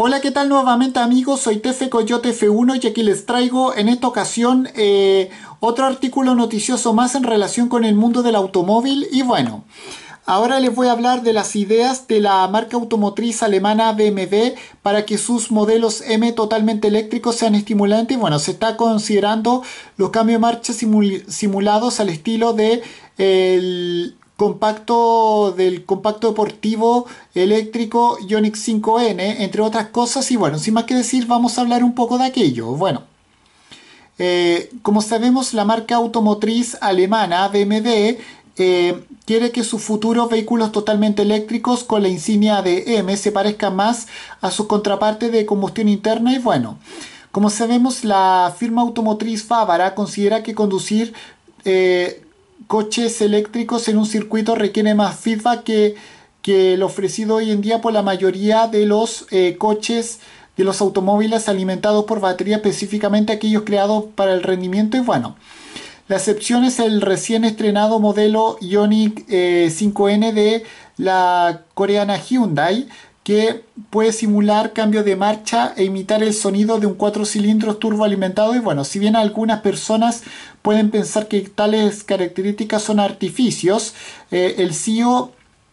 Hola, ¿qué tal nuevamente amigos? Soy Tefe Coyote F1 y aquí les traigo en esta ocasión eh, otro artículo noticioso más en relación con el mundo del automóvil y bueno... Ahora les voy a hablar de las ideas de la marca automotriz alemana BMW para que sus modelos M totalmente eléctricos sean estimulantes. Y bueno, se está considerando los cambios de marcha simulados al estilo de compacto del compacto deportivo eléctrico Ionic 5N, entre otras cosas. Y bueno, sin más que decir, vamos a hablar un poco de aquello. Bueno, eh, como sabemos, la marca automotriz alemana BMW eh, quiere que sus futuros vehículos totalmente eléctricos con la insignia de M se parezcan más a su contrapartes de combustión interna y bueno. Como sabemos, la firma automotriz Fávara considera que conducir eh, coches eléctricos en un circuito requiere más feedback que, que el ofrecido hoy en día por la mayoría de los eh, coches de los automóviles alimentados por batería, específicamente aquellos creados para el rendimiento. Y bueno, la excepción es el recién estrenado modelo Ioniq 5N eh, de la coreana Hyundai, que puede simular cambio de marcha e imitar el sonido de un cuatro cilindros turboalimentado. Y bueno, si bien algunas personas pueden pensar que tales características son artificios, eh, el CEO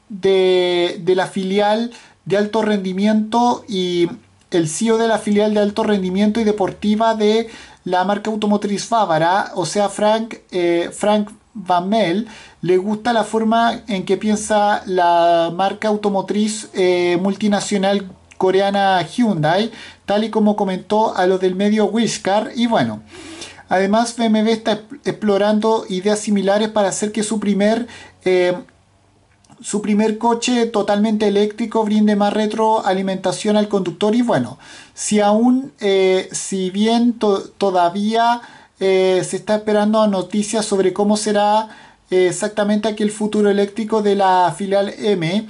de, la filial de alto rendimiento y el CEO de la filial de alto rendimiento y deportiva de la marca automotriz Bávara, o sea, Frank, eh, Frank Bamel le gusta la forma en que piensa la marca automotriz eh, multinacional coreana Hyundai, tal y como comentó a los del medio Wishcar. Y bueno, además BMW está explorando ideas similares para hacer que su primer... Eh, su primer coche totalmente eléctrico brinde más retroalimentación al conductor y bueno, si aún, eh, si bien todavía eh, se está esperando noticias sobre cómo será eh, exactamente aquel futuro eléctrico de la filial M.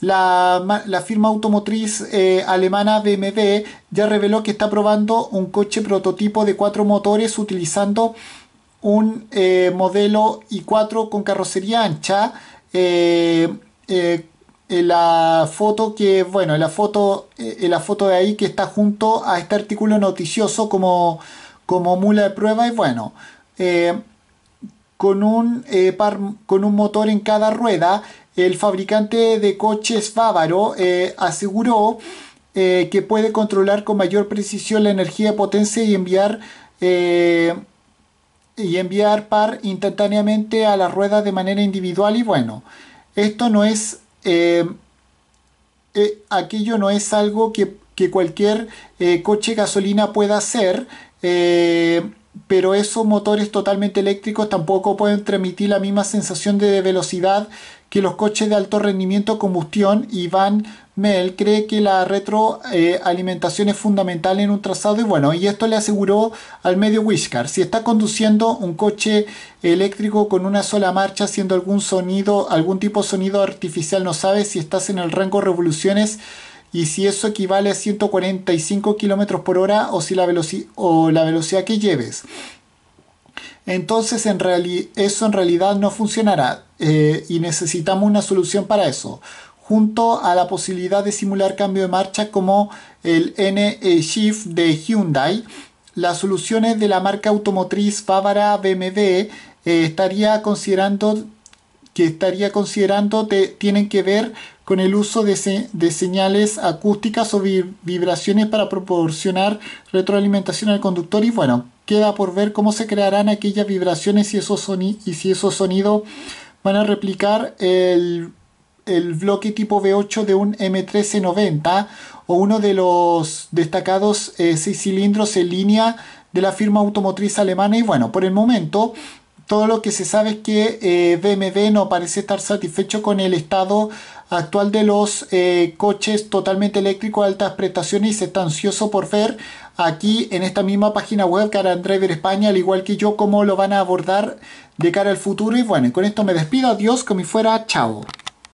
La, firma automotriz eh, alemana BMW ya reveló que está probando un coche prototipo de cuatro motores utilizando un modelo i4 con carrocería ancha. la foto que bueno la foto la foto de ahí que está junto a este artículo noticioso como como mula de prueba y bueno, eh, con, un, eh, con un motor en cada rueda, el fabricante de coches bávaro eh, aseguró que puede controlar con mayor precisión la energía, potencia y enviar y enviar par instantáneamente a las ruedas de manera individual y bueno, esto no es, aquello no es algo que, cualquier coche gasolina pueda hacer eh, pero esos motores totalmente eléctricos tampoco pueden transmitir la misma sensación de velocidad que los coches de alto rendimiento combustión y van Mel cree que la retroalimentación es fundamental en un trazado y bueno, y esto le aseguró al medio Wishcar, si está conduciendo un coche eléctrico con una sola marcha haciendo algún sonido, algún tipo de sonido artificial, no sabes si estás en el rango revoluciones y si eso equivale a 145 km por hora o, si la, o la velocidad que lleves. Entonces en eso en realidad no funcionará eh, y necesitamos una solución para eso, junto a la posibilidad de simular cambio de marcha como el N-Shift e de Hyundai. Las soluciones de la marca automotriz bávara BMW eh, estaría considerando que estaría considerando tienen que ver con el uso de, señales acústicas o vibraciones para proporcionar retroalimentación al conductor y bueno, queda por ver cómo se crearán aquellas vibraciones y, y si esos sonidos van a replicar el, bloque tipo V8 de un M1390 o uno de los destacados eh, seis cilindros en línea de la firma automotriz alemana y bueno, por el momento todo lo que se sabe es que eh, BMW no parece estar satisfecho con el estado actual de los eh, coches totalmente eléctricos altas prestaciones y se está ansioso por ver aquí en esta misma página web cara Driver España, al igual que yo, cómo lo van a abordar de cara al futuro. Y bueno, con esto me despido, adiós, como fuera, chao.